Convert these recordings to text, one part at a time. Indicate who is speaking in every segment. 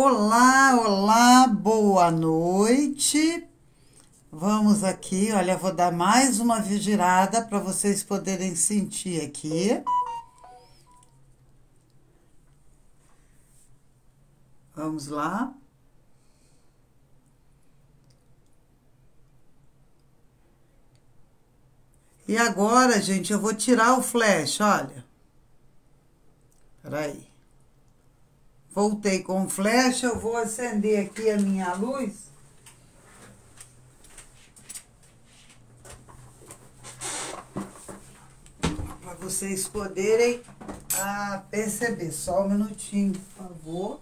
Speaker 1: Olá, olá, boa noite. Vamos aqui, olha, vou dar mais uma virada para vocês poderem sentir aqui. Vamos lá. E agora, gente, eu vou tirar o flash, olha. Peraí. Voltei com flecha, eu vou acender aqui a minha luz. Para vocês poderem ah, perceber. Só um minutinho, por favor.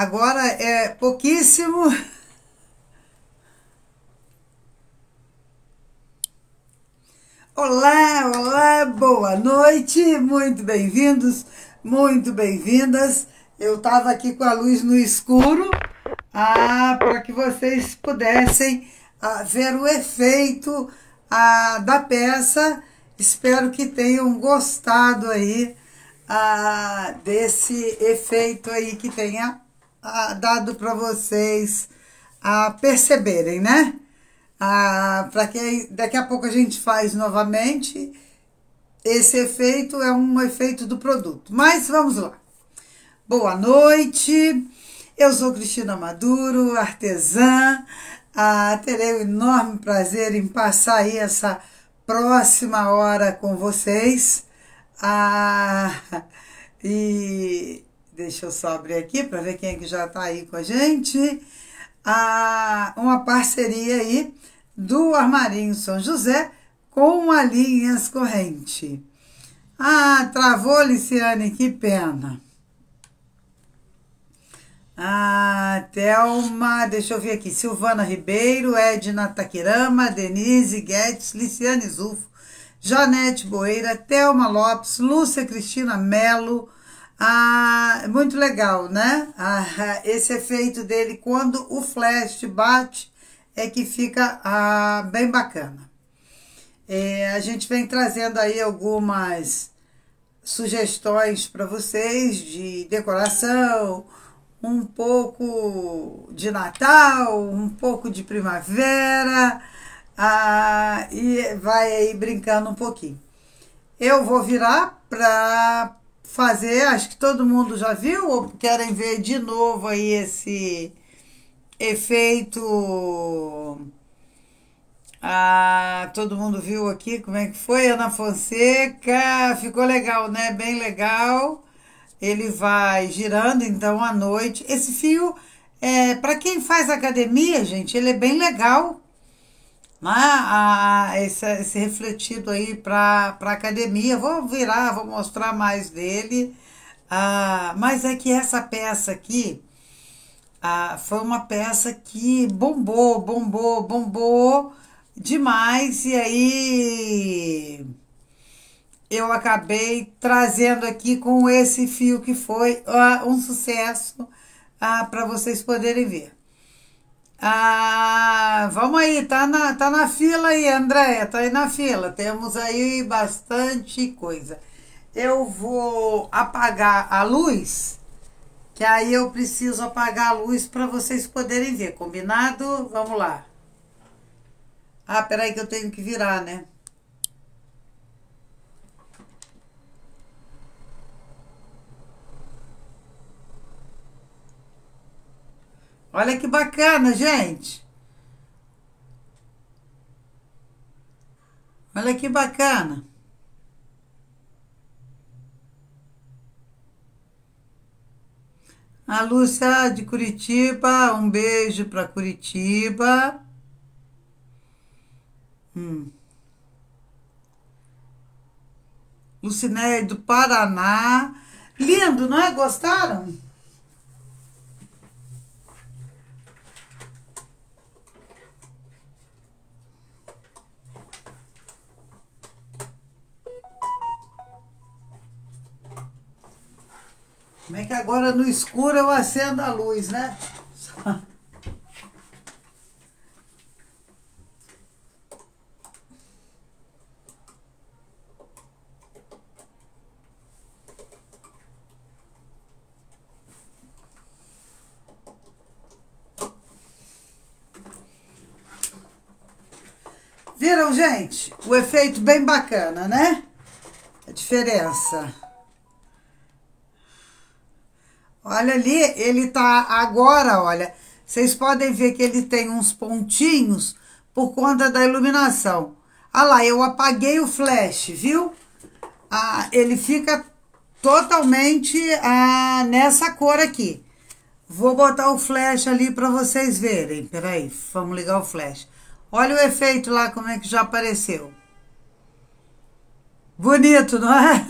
Speaker 1: Agora é pouquíssimo. Olá, olá, boa noite, muito bem-vindos, muito bem-vindas. Eu estava aqui com a luz no escuro, ah, para que vocês pudessem ah, ver o efeito ah, da peça. Espero que tenham gostado aí ah, desse efeito aí que tem a a dado para vocês a perceberem, né? a para que daqui a pouco a gente faz novamente. Esse efeito é um efeito do produto. Mas vamos lá. Boa noite. Eu sou Cristina Maduro, artesã. Ah, terei o um enorme prazer em passar aí essa próxima hora com vocês. Ah, e Deixa eu só abrir aqui para ver quem é que já está aí com a gente. Ah, uma parceria aí do Armarinho São José com a Linhas Corrente. Ah, travou, Liciane, que pena. Ah, Thelma, deixa eu ver aqui, Silvana Ribeiro, Edna Taquirama, Denise Guedes, Liciane Zulfo, Janete Boeira, Thelma Lopes, Lúcia Cristina Melo, ah, muito legal, né? Ah, esse efeito dele quando o flash bate é que fica ah, bem bacana. É, a gente vem trazendo aí algumas sugestões para vocês de decoração, um pouco de Natal, um pouco de primavera, ah, e vai aí brincando um pouquinho. Eu vou virar para fazer, acho que todo mundo já viu, ou querem ver de novo aí esse efeito. Ah, todo mundo viu aqui como é que foi, Ana Fonseca, ficou legal, né? Bem legal. Ele vai girando então à noite. Esse fio, é, para quem faz academia, gente, ele é bem legal né, a, esse, esse refletido aí para a academia. Vou virar, vou mostrar mais dele. Ah, mas é que essa peça aqui ah, foi uma peça que bombou, bombou, bombou demais. E aí eu acabei trazendo aqui com esse fio que foi um sucesso ah, para vocês poderem ver. Ah, vamos aí, tá na, tá na fila aí, Andréia, tá aí na fila. Temos aí bastante coisa. Eu vou apagar a luz, que aí eu preciso apagar a luz para vocês poderem ver, combinado? Vamos lá. Ah, peraí que eu tenho que virar, né? Olha que bacana, gente. Olha que bacana. A Lúcia de Curitiba, um beijo para Curitiba. Hum. Lucinéia do Paraná. Lindo, não é? Gostaram? é que agora no escuro eu acendo a luz, né? Viram, gente? O efeito bem bacana, né? A diferença. Olha ali, ele tá agora, olha. Vocês podem ver que ele tem uns pontinhos por conta da iluminação. Ah lá, eu apaguei o flash, viu? Ah, ele fica totalmente ah, nessa cor aqui. Vou botar o flash ali para vocês verem. Peraí, vamos ligar o flash. Olha o efeito lá, como é que já apareceu. Bonito, não é?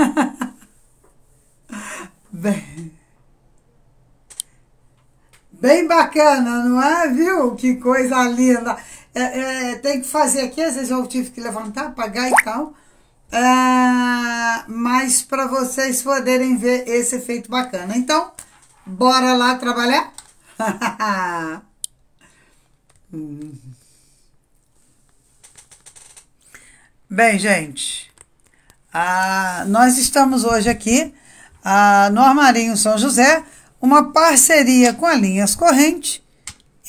Speaker 1: Bem... Bem bacana, não é? Viu? Que coisa linda. É, é, tem que fazer aqui, às vezes eu tive que levantar, apagar e então. tal. É, mas para vocês poderem ver esse efeito bacana. Então, bora lá trabalhar? Bem, gente, ah, nós estamos hoje aqui ah, no Armarinho São José uma parceria com a Linhas Corrente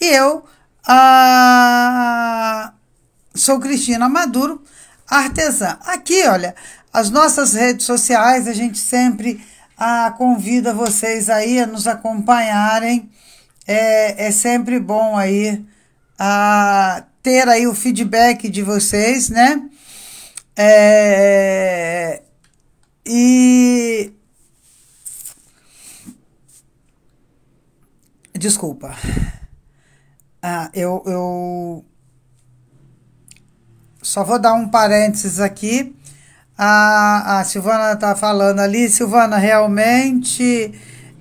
Speaker 1: e eu a... sou Cristina Maduro, artesã. Aqui, olha, as nossas redes sociais, a gente sempre a ah, convida vocês aí a nos acompanharem. É, é sempre bom aí a ah, ter aí o feedback de vocês, né? É, e Desculpa. Ah, eu, eu só vou dar um parênteses aqui. A, ah, a ah, Silvana está falando ali. Silvana, realmente.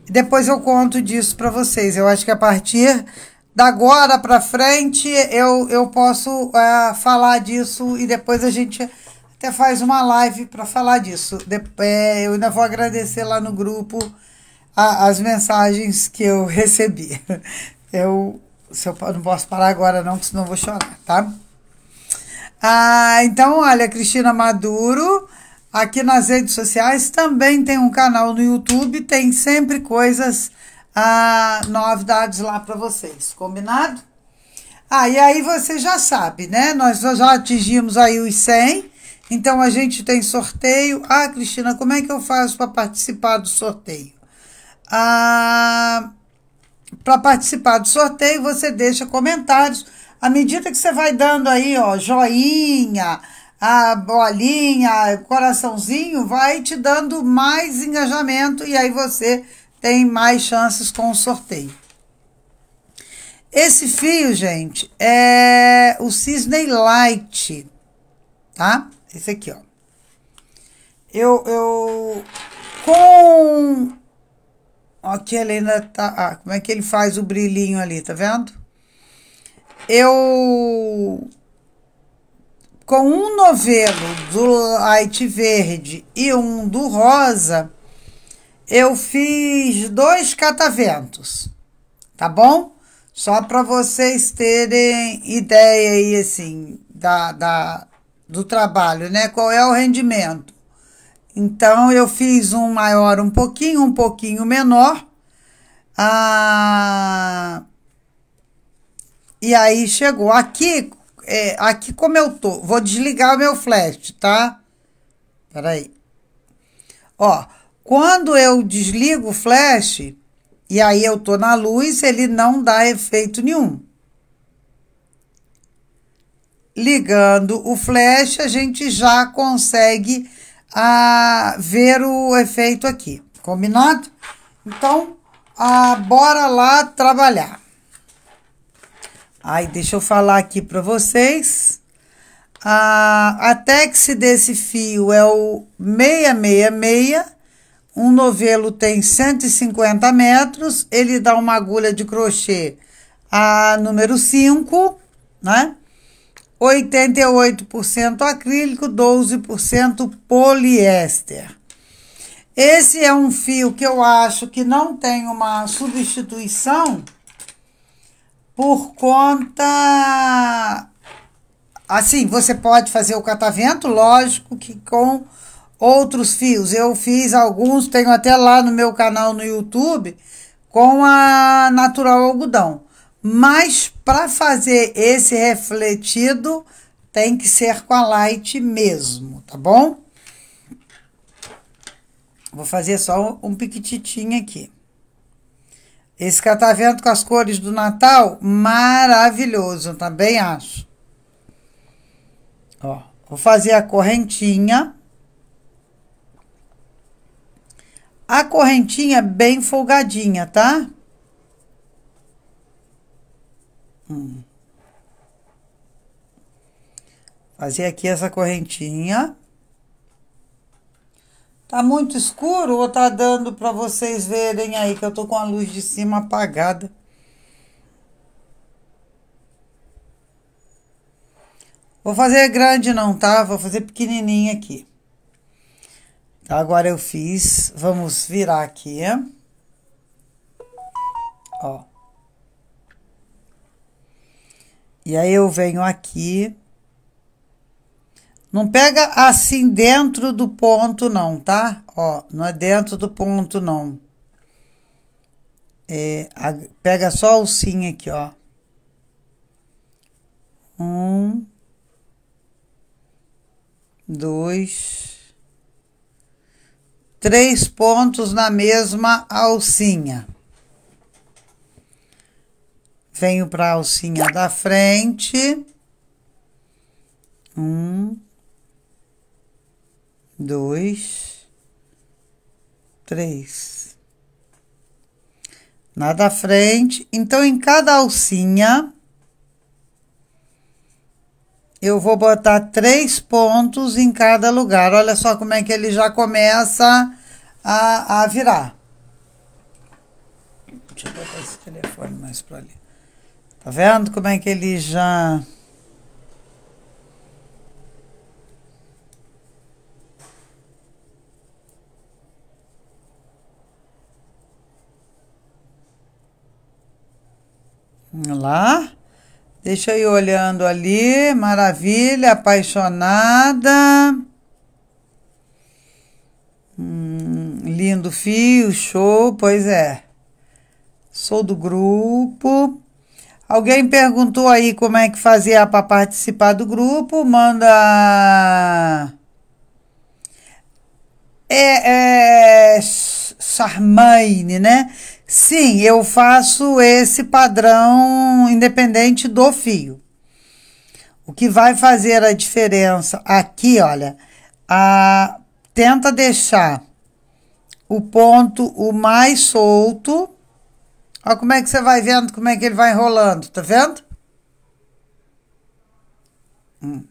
Speaker 1: Depois eu conto disso para vocês. Eu acho que a partir da agora para frente eu, eu posso é, falar disso e depois a gente até faz uma live para falar disso. De, é, eh, eu ainda vou agradecer lá no grupo a, as mensagens que eu recebi. Eu, se eu não posso parar agora não, senão vou chorar, tá? Ah, então, olha, Cristina Maduro, aqui nas redes sociais, também tem um canal no YouTube, tem sempre coisas, ah, novidades lá para vocês, combinado? Ah, e aí você já sabe, né? Nós já atingimos aí os 100, então a gente tem sorteio. Ah, Cristina, como é que eu faço para participar do sorteio? para participar do sorteio, você deixa comentários. À medida que você vai dando aí, ó, joinha, a bolinha, coraçãozinho, vai te dando mais engajamento e aí você tem mais chances com o sorteio. Esse fio, gente, é o Cisne Light, tá? Esse aqui, ó. Eu, eu com Aqui ele ainda tá. Ah, como é que ele faz o brilhinho ali, tá vendo? Eu. Com um novelo do light verde e um do rosa, eu fiz dois cataventos, tá bom? Só para vocês terem ideia aí, assim, da, da, do trabalho, né? Qual é o rendimento. Então, eu fiz um maior um pouquinho, um pouquinho menor. Ah, e aí chegou aqui, é, aqui como eu tô, vou desligar o meu flash, tá? Peraí. Ó, quando eu desligo o flash, e aí eu tô na luz, ele não dá efeito nenhum. Ligando o flash, a gente já consegue a ver o efeito aqui, combinado? Então, a, bora lá trabalhar. Aí, deixa eu falar aqui para vocês. A, a tex desse fio é o 666, um novelo tem 150 metros, ele dá uma agulha de crochê a número 5, né? 88% acrílico, 12% poliéster. Esse é um fio que eu acho que não tem uma substituição por conta. Assim, você pode fazer o catavento, lógico que com outros fios. Eu fiz alguns, tenho até lá no meu canal no YouTube, com a natural algodão. Mas para fazer esse refletido, tem que ser com a light mesmo, tá bom? Vou fazer só um piquititinho aqui. Esse catavento com as cores do Natal, maravilhoso, também tá acho. Ó, vou fazer a correntinha. A correntinha bem folgadinha, tá? Fazer aqui essa correntinha. Tá muito escuro ou tá dando para vocês verem aí que eu tô com a luz de cima apagada? Vou fazer grande não, tá? Vou fazer pequenininha aqui. Tá, agora eu fiz. Vamos virar aqui. Ó. E aí eu venho aqui. Não pega assim dentro do ponto não, tá? Ó, não é dentro do ponto não. É, a, pega só a alcinha aqui, ó. Um, dois, três pontos na mesma alcinha. Venho para a alcinha da frente. Um, dois, três. Na da frente. Então, em cada alcinha, eu vou botar três pontos em cada lugar. Olha só como é que ele já começa a, a virar. Deixa eu botar esse telefone mais para ali. Tá vendo como é que ele já. Lá. Deixa eu ir olhando ali. Maravilha, apaixonada. Hum, lindo fio, show, pois é. Sou do grupo. Alguém perguntou aí como é que fazia para participar do grupo. Manda. É, é Charmaine, né? Sim, eu faço esse padrão independente do fio. O que vai fazer a diferença aqui, olha, a, tenta deixar o ponto o mais solto Olha como é que você vai vendo, como é que ele vai enrolando, tá vendo? Hum.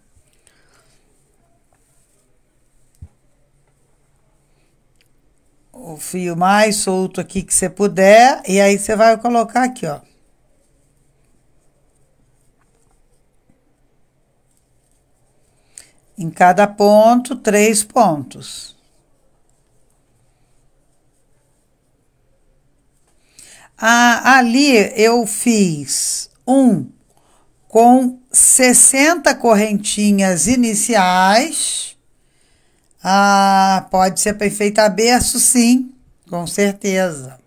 Speaker 1: O fio mais solto aqui que você puder, e aí você vai colocar aqui, ó. Em cada ponto, três pontos. Ah, ali eu fiz um com 60 correntinhas iniciais. Ah, pode ser para enfeitar berço, sim, com certeza.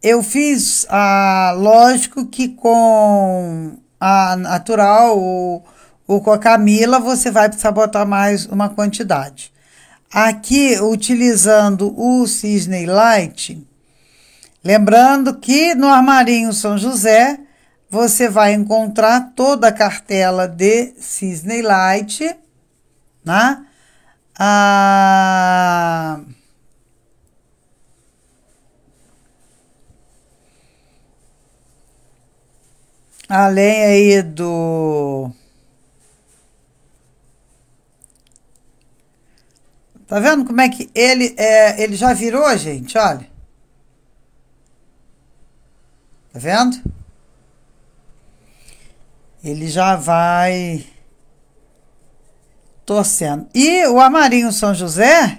Speaker 1: Eu fiz, ah, lógico que com a natural ou, ou com a Camila, você vai precisar botar mais uma quantidade. Aqui, utilizando o Cisney Light, Lembrando que no armarinho São José você vai encontrar toda a cartela de Cisney Light, né? A... Ah, além aí do. Tá vendo como é que ele é, ele já virou, gente? Olha. Tá vendo? Ele já vai torcendo. E o Amarinho São José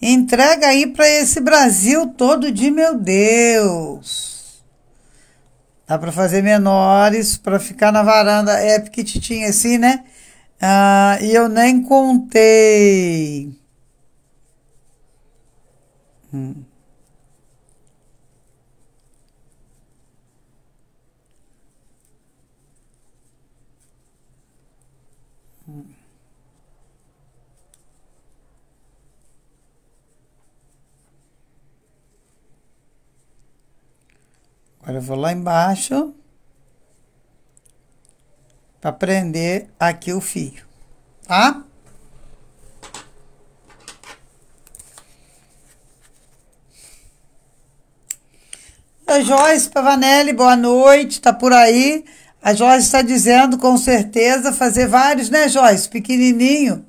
Speaker 1: entrega aí para esse Brasil todo de meu Deus. Dá para fazer menores, para ficar na varanda, é tinha é assim, né? Ah, e eu nem contei. Hum. Agora eu vou lá embaixo para prender aqui o fio, tá? A Joyce Pavanelli, boa noite, tá por aí? A Joyce está dizendo com certeza fazer vários, né, Joyce? Pequenininho.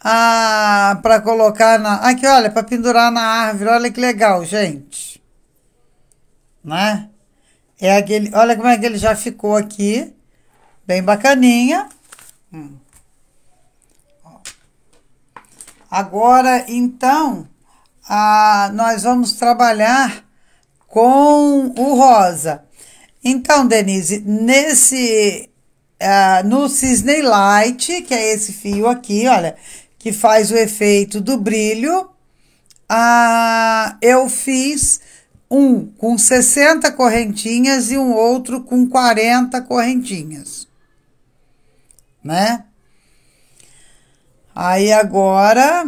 Speaker 1: Ah, para colocar na. Aqui, olha, para pendurar na árvore. Olha que legal, gente. Né? É aquele, olha como é que ele já ficou aqui, bem bacaninha. Hum. Agora, então, a, nós vamos trabalhar com o rosa. Então, Denise, nesse, a, é, no Cisne Light, que é esse fio aqui, olha, que faz o efeito do brilho, a, eu fiz um com 60 correntinhas e um outro com 40 correntinhas, né? Aí agora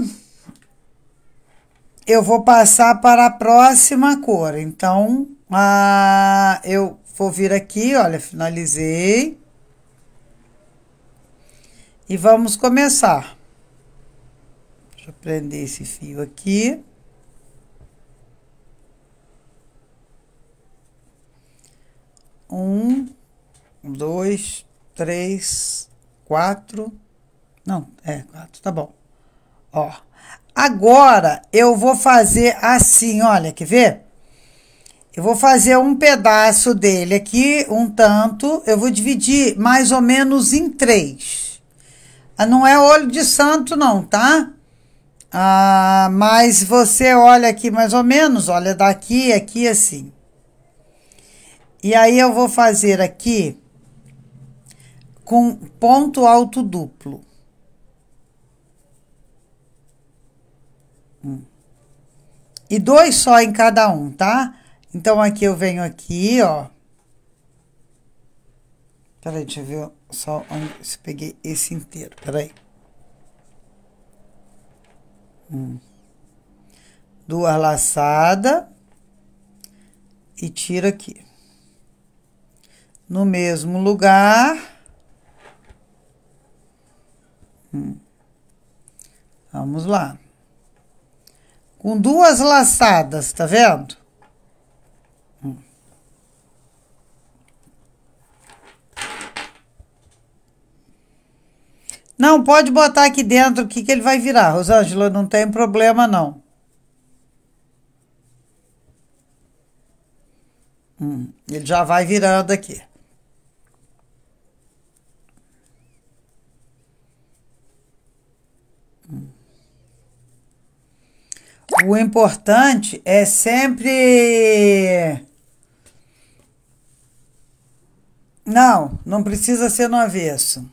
Speaker 1: eu vou passar para a próxima cor. Então, a, eu vou vir aqui, olha, finalizei. E vamos começar. Deixa eu prender esse fio aqui. um, dois, três, quatro. Não, é quatro, tá bom. Ó, agora eu vou fazer assim, olha, quer ver? Eu vou fazer um pedaço dele aqui, um tanto. Eu vou dividir mais ou menos em três. Ah, não é olho de santo, não, tá? Ah, mas você olha aqui mais ou menos, olha daqui, aqui, assim. E aí, eu vou fazer aqui com ponto alto duplo. E dois só em cada um, tá? Então, aqui eu venho aqui, ó. Peraí, deixa eu ver só onde se peguei esse inteiro, peraí. Duas laçadas. E tiro aqui no mesmo lugar. Hum. Vamos lá. Com duas laçadas, tá vendo? Hum. Não, pode botar aqui dentro o que, que ele vai virar, Rosângela, não tem problema não. Hum. ele já vai virando aqui. O importante é sempre. Não, não precisa ser no avesso.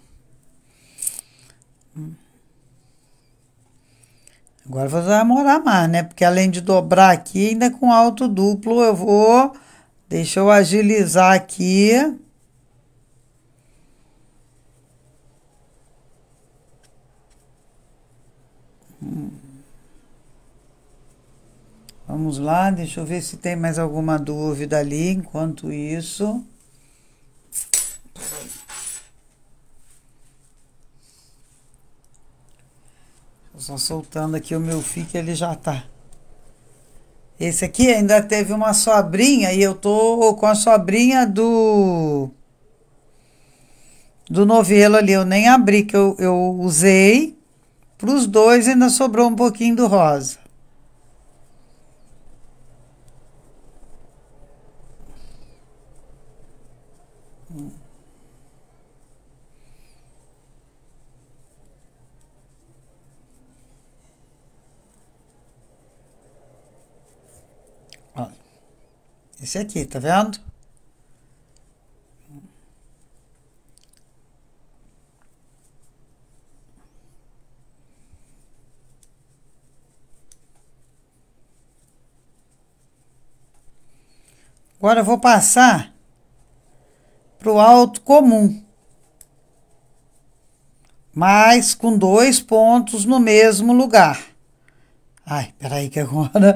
Speaker 1: Agora vou vai mais, né? Porque além de dobrar aqui, ainda com alto duplo, eu vou. Deixa eu agilizar aqui. Hum. Vamos lá, deixa eu ver se tem mais alguma dúvida ali enquanto isso. Só soltando aqui o meu fio que ele já tá. Esse aqui ainda teve uma sobrinha e eu tô com a sobrinha do do novelo ali. Eu nem abri, que eu, eu usei. Para os dois ainda sobrou um pouquinho do rosa. Olha, esse aqui, tá vendo? Agora eu vou passar alto comum, mas com dois pontos no mesmo lugar. Ai, peraí que agora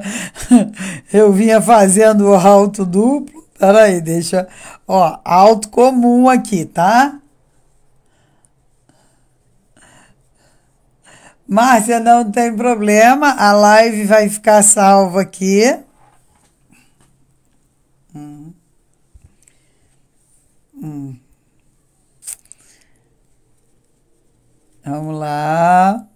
Speaker 1: eu vinha fazendo alto duplo. Peraí, deixa. Ó, alto comum aqui, tá? Márcia, não tem problema, a live vai ficar salva aqui. Hum. Vamos lá.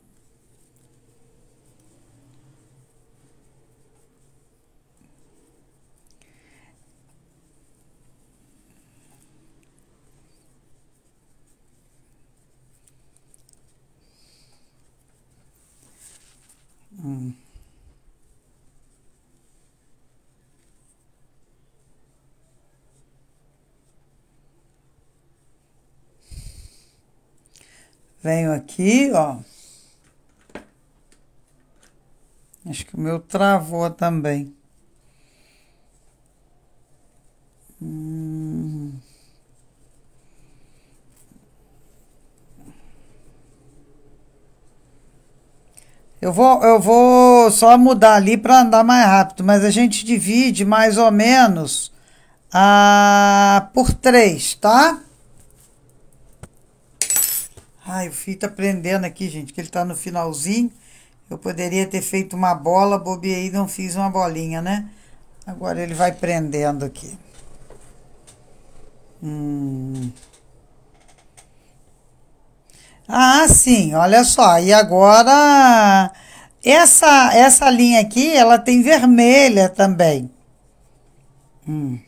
Speaker 1: Venho aqui, ó. Acho que o meu travou também. Eu vou, eu vou só mudar ali para andar mais rápido, mas a gente divide mais ou menos a, ah, por três, tá? Ai, o fio tá prendendo aqui, gente, que ele tá no finalzinho. Eu poderia ter feito uma bola, bobiei, não fiz uma bolinha, né? Agora ele vai prendendo aqui. Hum. Ah, sim, olha só. E agora essa essa linha aqui, ela tem vermelha também. Hum.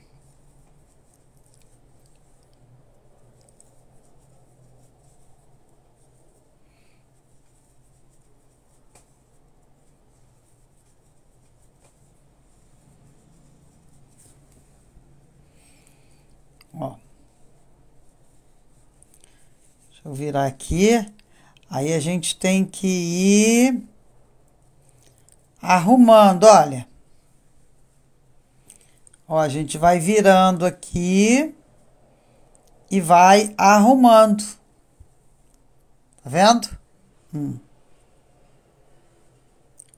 Speaker 1: eu virar aqui. Aí a gente tem que ir arrumando, olha. Ó, a gente vai virando aqui e vai arrumando. Tá vendo? Hum.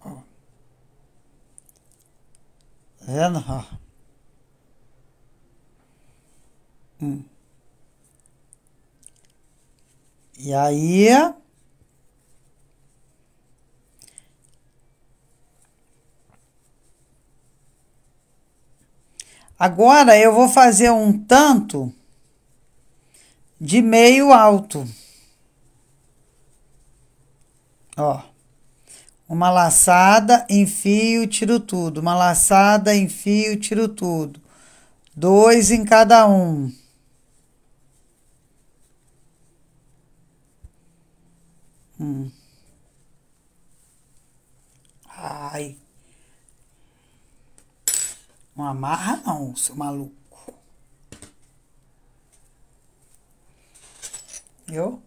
Speaker 1: Ó. Tá vendo? Ó. Hum. E aí. Agora eu vou fazer um tanto de meio alto. Ó, uma laçada, enfio, tiro tudo. Uma laçada, enfio, tiro tudo. Dois em cada um. Hum. Ai. Não amarra não, seu maluco. Eu?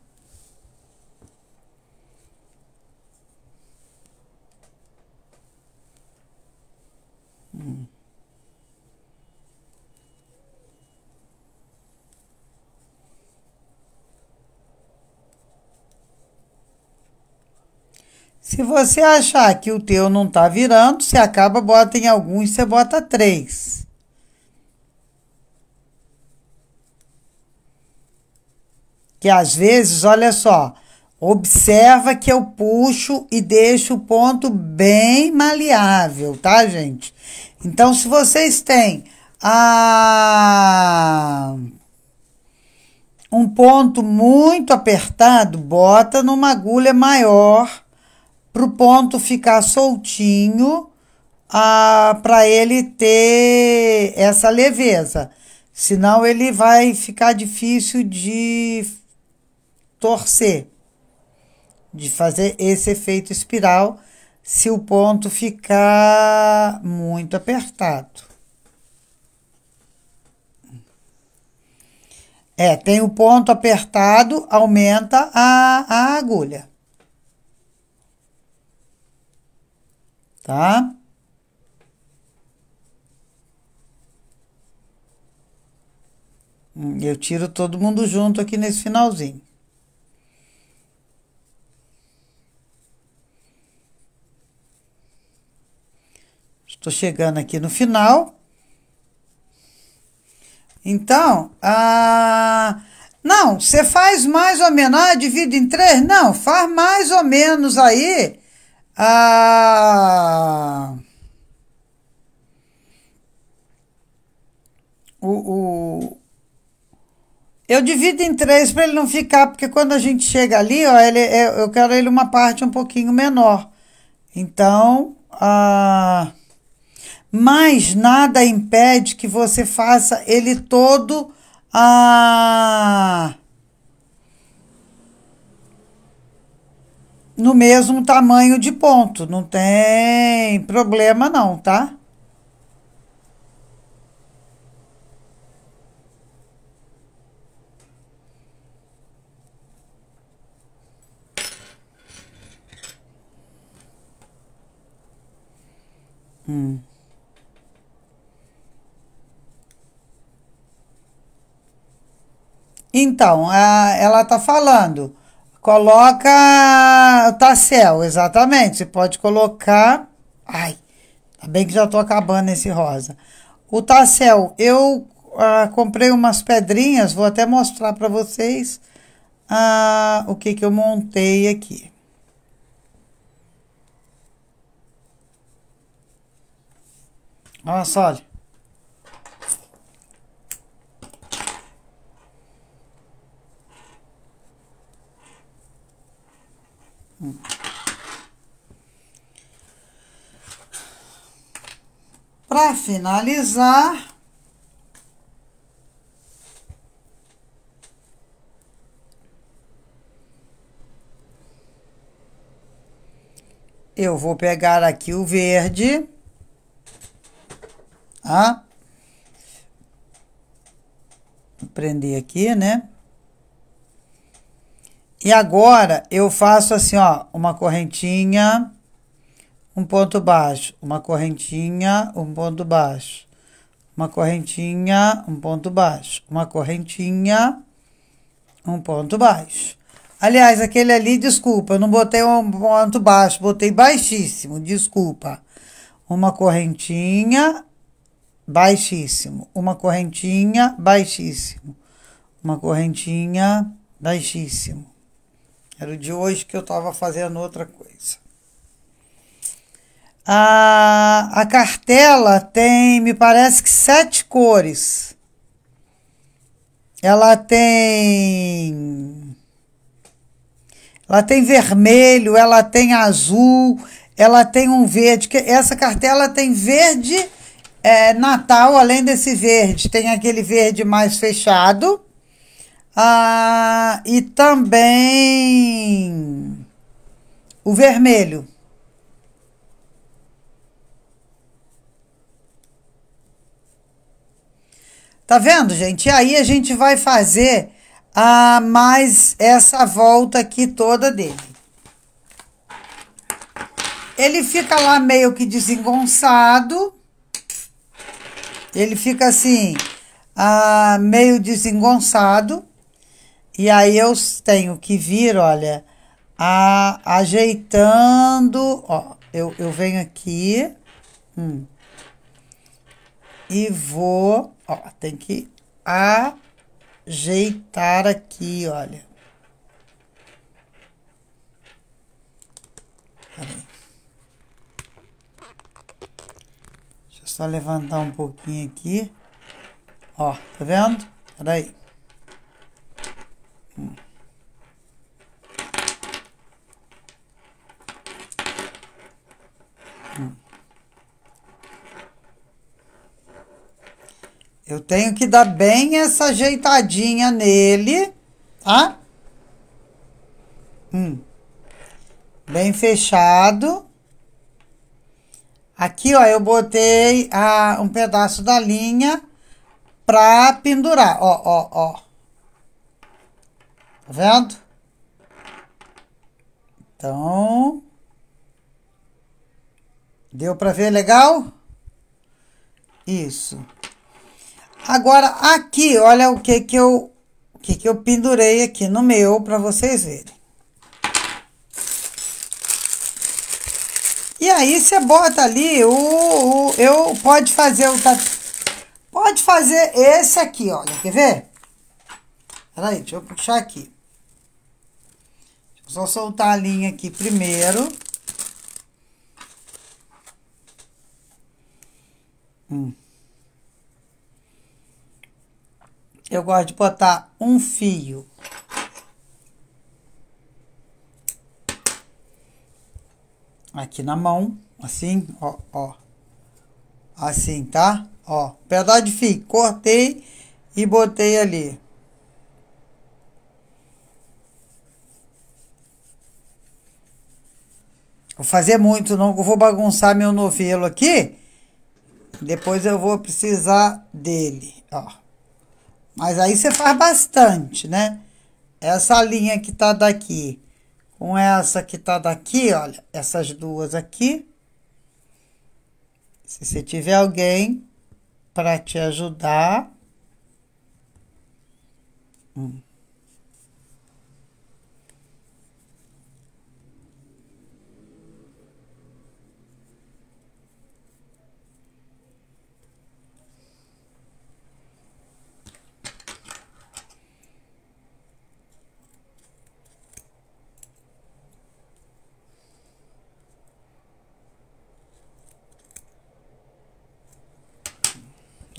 Speaker 1: Se você achar que o teu não tá virando, você acaba, bota em alguns, você bota três. Que às vezes, olha só, observa que eu puxo e deixo o ponto bem maleável, tá, gente? Então, se vocês têm a ah, um ponto muito apertado, bota numa agulha maior para o ponto ficar soltinho, ah, para ele ter essa leveza. Senão ele vai ficar difícil de torcer, de fazer esse efeito espiral se o ponto ficar muito apertado. É, tem o ponto apertado, aumenta a, a agulha. tá? Hum, eu tiro todo mundo junto aqui nesse finalzinho. Estou chegando aqui no final. Então, ah, não, você faz mais ou menos, ah, divide em três? Não, faz mais ou menos aí a ah! o, o eu divido em três para ele não ficar, porque quando a gente chega ali, ó, ele, é, eu quero ele uma parte um pouquinho menor. Então, ah, mas nada impede que você faça ele todo ah, no mesmo tamanho de ponto, não tem problema não, tá? Hum. Então, a, ela tá falando Coloca Tassel, tá exatamente. Você pode colocar. Ai, tá bem que já tô acabando esse rosa. O Tassel, tá eu ah, comprei umas pedrinhas, vou até mostrar para vocês ah, o que, que eu montei aqui. Olha só, olha. Para finalizar, eu vou pegar aqui o verde, ah, prender aqui, né? E agora eu faço assim, ó, uma correntinha, um ponto baixo, uma correntinha, um ponto baixo, uma correntinha, um ponto baixo, uma correntinha, um ponto baixo. Aliás, aquele ali, desculpa, eu não botei um ponto baixo, botei baixíssimo, desculpa. Uma correntinha, baixíssimo. Uma correntinha, baixíssimo. Uma correntinha, baixíssimo. Era o de hoje que eu estava fazendo outra coisa. A, a cartela tem, me parece que sete cores. Ela tem. Ela tem vermelho, ela tem azul, ela tem um verde. Que essa cartela tem verde é, Natal, além desse verde, tem aquele verde mais fechado ah, e também o vermelho. Tá vendo, gente? E aí a gente vai fazer a ah, mais essa volta aqui toda dele. Ele fica lá meio que desengonçado. Ele fica assim, ah, meio desengonçado. E aí eu tenho que vir, olha, a, ajeitando, ó, eu, eu venho aqui hum, e vou, ó, tem que ajeitar aqui, olha. Peraí. Deixa eu só levantar um pouquinho aqui. Ó, tá vendo? Peraí. Tenho que dar bem essa ajeitadinha nele, tá? Hum. Bem fechado. Aqui, ó, eu botei um pedaço da linha pra pendurar, ó, ó, ó. Tá vendo? Então... Deu pra ver legal? Isso. Agora, aqui, olha o que que eu, o que que eu pendurei aqui no meu para vocês verem. E aí você bota ali o, o eu pode fazer o pode fazer esse aqui, olha, quer ver? Peraí, deixa eu puxar aqui. Deixa eu só soltar a linha aqui primeiro. Hum. Eu gosto de botar um fio aqui na mão, assim, ó, ó. Assim, tá? Ó, pedaço de fio, cortei e botei ali. Vou fazer muito, não, eu vou bagunçar meu novelo aqui. Depois eu vou precisar dele, ó. Mas aí você faz bastante, né? Essa linha que tá daqui com essa que tá daqui, olha, essas duas aqui. Se você tiver alguém para te ajudar. Hum.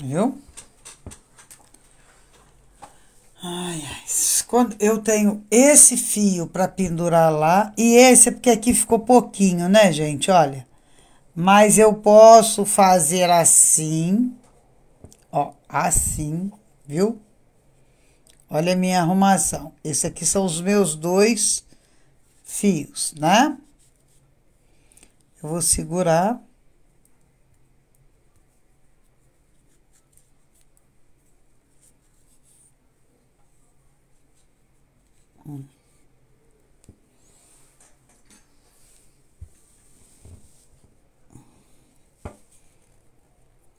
Speaker 1: Viu? Ai, ai. Quando eu tenho esse fio para pendurar lá e esse é porque aqui ficou pouquinho, né, gente? Olha. Mas eu posso fazer assim, ó, assim, viu? Olha a minha arrumação. Esse aqui são os meus dois fios, né? Eu vou segurar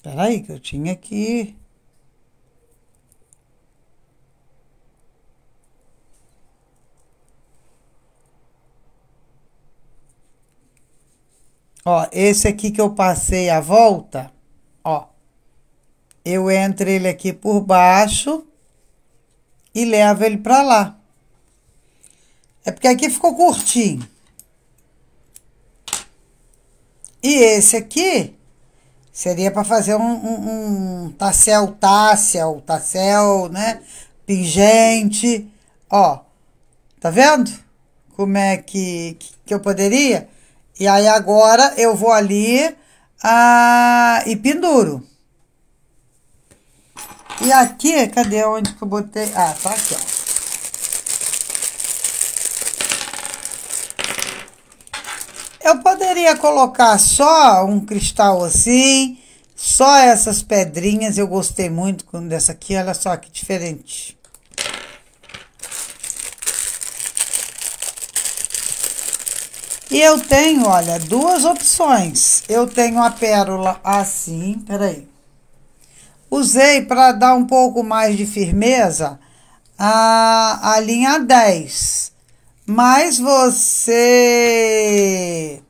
Speaker 1: Peraí, que eu tinha aqui. Ó, esse aqui que eu passei a volta, ó, eu entro ele aqui por baixo e levo ele pra lá. É porque aqui ficou curtinho. E esse aqui, Seria para fazer um, um, um tassel, tassel, tassel, né? Pingente. Ó, tá vendo? Como é que, que eu poderia? E aí agora eu vou ali ah, e penduro. E aqui, cadê onde que eu botei? Ah, tá aqui, ó. Eu poderia colocar só um cristal assim, só essas pedrinhas. Eu gostei muito dessa aqui, olha só que diferente. E eu tenho, olha, duas opções. Eu tenho a pérola assim, peraí. Usei para dar um pouco mais de firmeza a, a linha 10. Mas você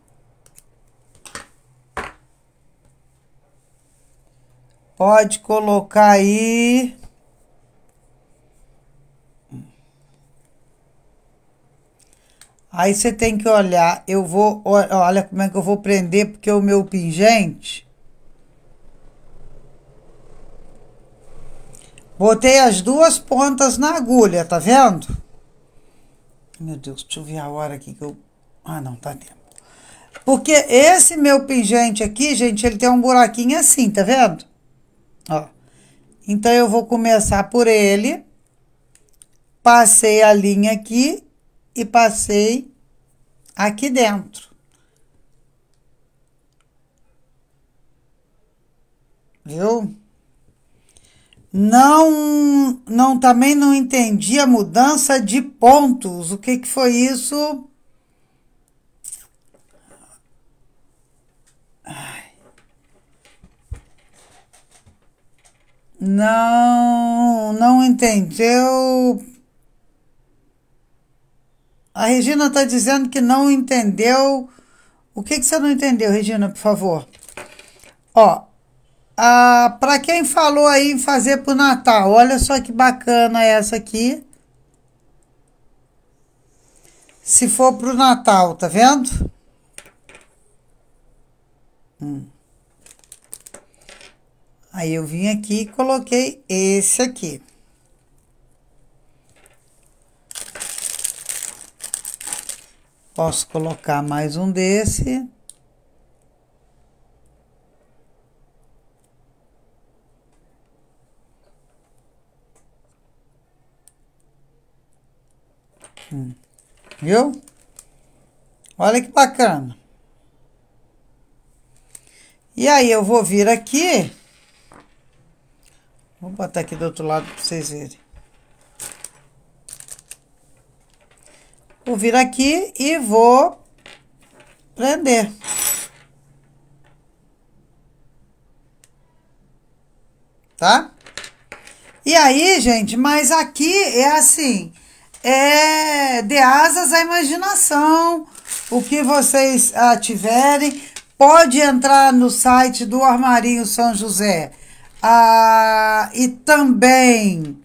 Speaker 1: pode colocar aí Aí você tem que olhar, eu vou, olha como é que eu vou prender, porque o meu pingente. Botei as duas pontas na agulha, tá vendo? Meu Deus, deixa eu ver a hora aqui que eu. Ah, não, tá tempo. Porque esse meu pingente aqui, gente, ele tem um buraquinho assim, tá vendo? Ó. Então, eu vou começar por ele. Passei a linha aqui e passei aqui dentro. Viu? não, não também não entendi a mudança de pontos. O que, que foi isso? Não, não entendeu. A Regina está dizendo que não entendeu. O que, que você não entendeu, Regina, por favor? Ó, ah, para quem falou aí em fazer pro Natal, olha só que bacana essa aqui. Se for pro Natal, tá vendo? Hum. Aí eu vim aqui e coloquei esse aqui. Posso colocar mais um desse. Viu? Olha que bacana. E aí, eu vou vir aqui. Vou botar aqui do outro lado para vocês verem. Vou vir aqui e vou prender. Tá? E aí, gente, mas aqui é assim é de asas à imaginação. O que vocês ah, tiverem, pode entrar no site do Armarinho São José. Ah, e também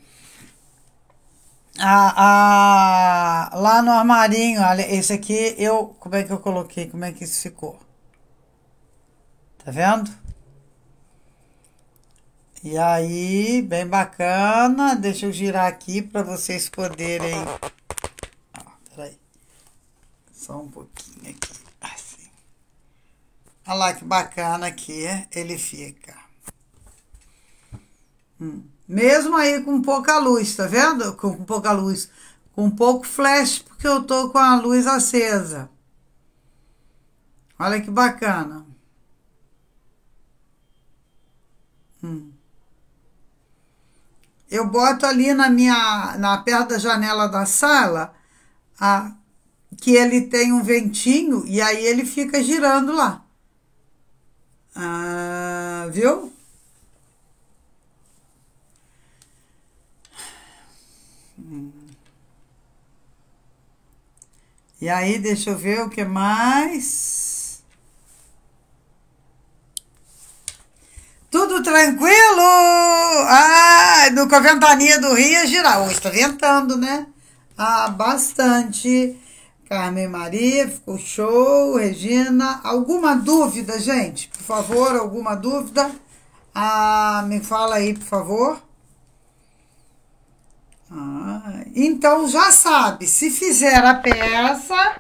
Speaker 1: ah, ah, lá no armarinho, olha, esse aqui eu. Como é que eu coloquei? Como é que isso ficou? Tá vendo? E aí, bem bacana. Deixa eu girar aqui para vocês poderem. Ah, peraí. Só um pouquinho aqui. Assim. Olha lá que bacana que ele fica. Hum. Mesmo aí com pouca luz, tá vendo? Com pouca luz. Com pouco flash, porque eu tô com a luz acesa. Olha que bacana. Hum. Eu boto ali na minha, na perto da janela da sala, a, que ele tem um ventinho e aí ele fica girando lá. Ah, viu? E aí, deixa eu ver o que mais. Tudo tranquilo? Ah, no Coventania do Rio é girar. Hoje está ventando, né? Ah, bastante. Carmen Maria, ficou show. Regina, alguma dúvida, gente? Por favor, alguma dúvida? Ah, me fala aí, por favor. Ah, então já sabe, se fizer a peça,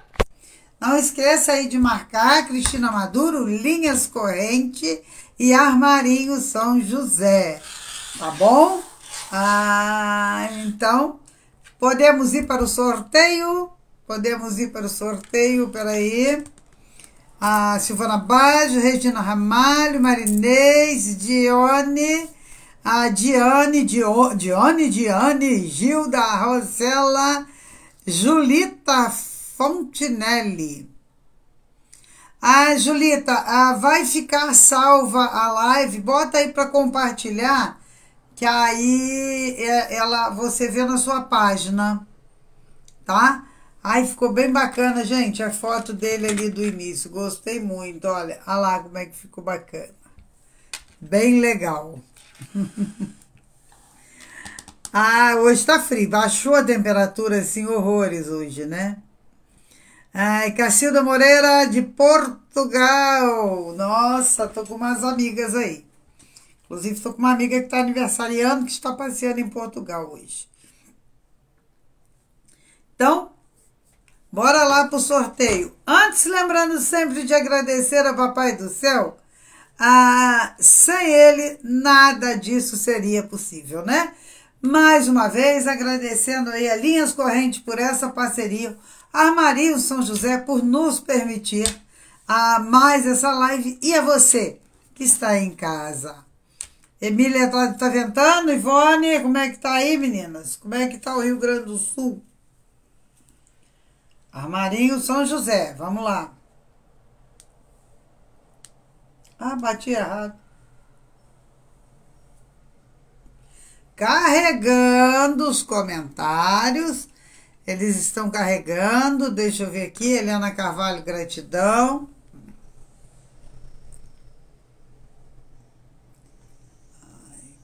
Speaker 1: não esqueça aí de marcar Cristina Maduro, linhas corrente e Armarinho São José, tá bom? Ah, então, podemos ir para o sorteio? Podemos ir para o sorteio, peraí. Ah, Silvana Baggio, Regina Ramalho, Marinês, Dione, a Diane, Dio, Dione, Diane, Gilda, Rosela, Julita Fontinelli. Ah, Julita, ah, vai ficar salva a live. Bota aí para compartilhar, que aí é, ela você vê na sua página, tá? Ai, ficou bem bacana, gente, a foto dele ali do início. Gostei muito, olha. Olha lá como é que ficou bacana. Bem legal. ah, hoje tá frio. Baixou a temperatura, assim, horrores hoje, né? Ai, Cacilda Moreira de Portugal. Nossa, tô com umas amigas aí. Inclusive, estou com uma amiga que está aniversariando, que está passeando em Portugal hoje. Então, bora lá para o sorteio. Antes, lembrando sempre de agradecer a Papai do Céu, ah, sem ele nada disso seria possível, né? Mais uma vez, agradecendo aí a Linhas Corrente por essa parceria Armarinho São José por nos permitir a mais essa live e a você que está em casa. Emília está tá ventando, Ivone, como é que está aí, meninas? Como é que está o Rio Grande do Sul? Armarinho São José, vamos lá. Ah, bati errado. Carregando os comentários eles estão carregando, deixa eu ver aqui, Helena Carvalho, gratidão.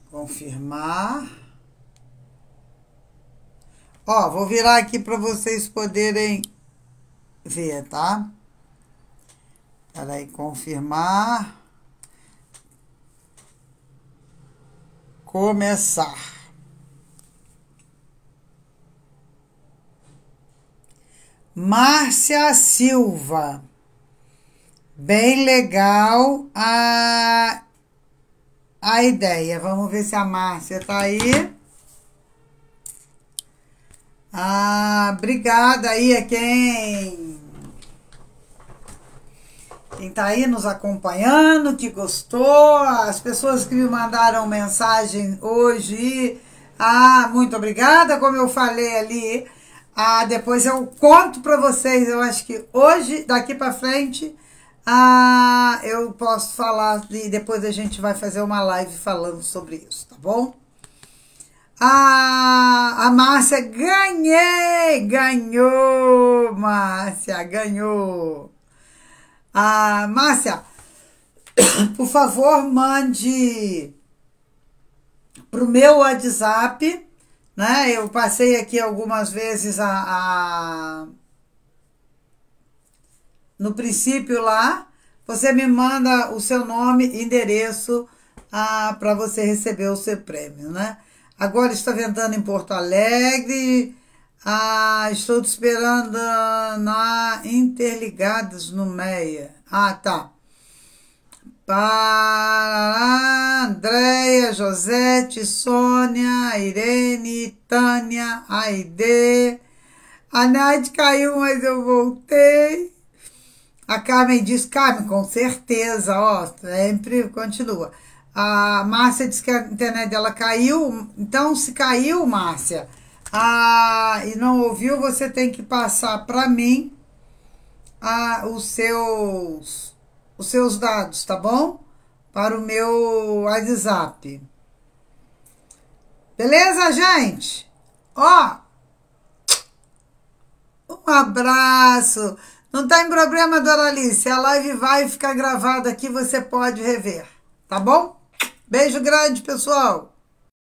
Speaker 1: Confirmar. Ó, vou virar aqui para vocês poderem ver, tá? Peraí, confirmar. Começar. Márcia Silva. Bem legal a, a ideia. Vamos ver se a Márcia tá aí. Ah, obrigada aí a quem quem tá aí nos acompanhando, que gostou, as pessoas que me mandaram mensagem hoje. Ah, muito obrigada, como eu falei ali, ah, depois eu conto para vocês. Eu acho que hoje, daqui para frente, ah, eu posso falar e depois a gente vai fazer uma live falando sobre isso, tá bom? Ah, a Márcia, ganhei! Ganhou, Márcia, ganhou! Ah, Márcia, por favor, mande pro meu WhatsApp né? Eu passei aqui algumas vezes a, a... no princípio lá, você me manda o seu nome e endereço ah, para você receber o seu prêmio, né? Agora está vendendo em Porto Alegre. a ah, estou te esperando na Interligadas no Meia. Ah, tá. Parará, Andréia, Josete, Sônia, Irene, Tânia, Aide. A Nath caiu, mas eu voltei. A Carmen diz, Carmen, com certeza, ó, sempre continua. A Márcia diz que a internet dela caiu, então se caiu, Márcia, a, e não ouviu, você tem que passar para mim a, os seus os seus dados, tá bom? Para o meu WhatsApp. Beleza, gente? Ó, um abraço. Não tem tá problema, Dora Alice. A live vai ficar gravada aqui, você pode rever, tá bom? Beijo grande, pessoal.